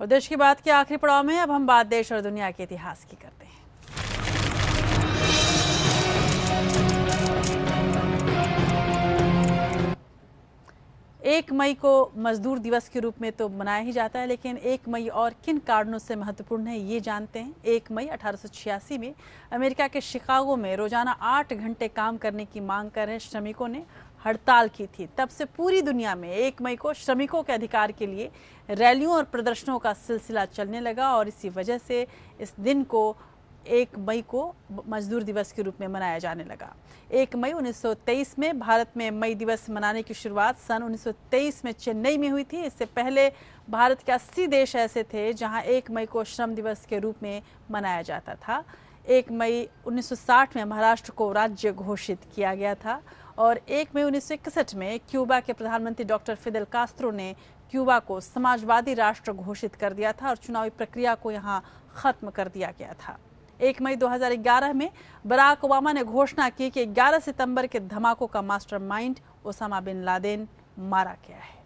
और देश की बात के आखिरी पड़ाव में अब हम बात देश और दुनिया के इतिहास की करते हैं एक मई को मजदूर दिवस के रूप में तो मनाया ही जाता है लेकिन एक मई और किन कारणों से महत्वपूर्ण है ये जानते हैं एक मई अठारह में अमेरिका के शिकागो में रोजाना आठ घंटे काम करने की मांग कर रहे श्रमिकों ने हड़ताल की थी तब से पूरी दुनिया में एक मई को श्रमिकों के अधिकार के लिए रैलियों और प्रदर्शनों का सिलसिला चलने लगा और इसी वजह से इस दिन को एक मई को मजदूर दिवस के रूप में मनाया जाने लगा एक मई 1923 में भारत में मई दिवस मनाने की शुरुआत सन 1923 में चेन्नई में हुई थी इससे पहले भारत के अस्सी देश ऐसे थे जहां एक मई को श्रम दिवस के रूप में मनाया जाता था एक मई 1960 में महाराष्ट्र को राज्य घोषित किया गया था और एक मई उन्नीस में क्यूबा के प्रधानमंत्री डॉक्टर फिदल कास्त्रो ने क्यूबा को समाजवादी राष्ट्र घोषित कर दिया था और चुनावी प्रक्रिया को यहाँ ख़त्म कर दिया गया था एक मई 2011 में बराक ओबामा ने घोषणा की कि 11 सितंबर के धमाकों का मास्टरमाइंड ओसामा बिन लादेन मारा गया है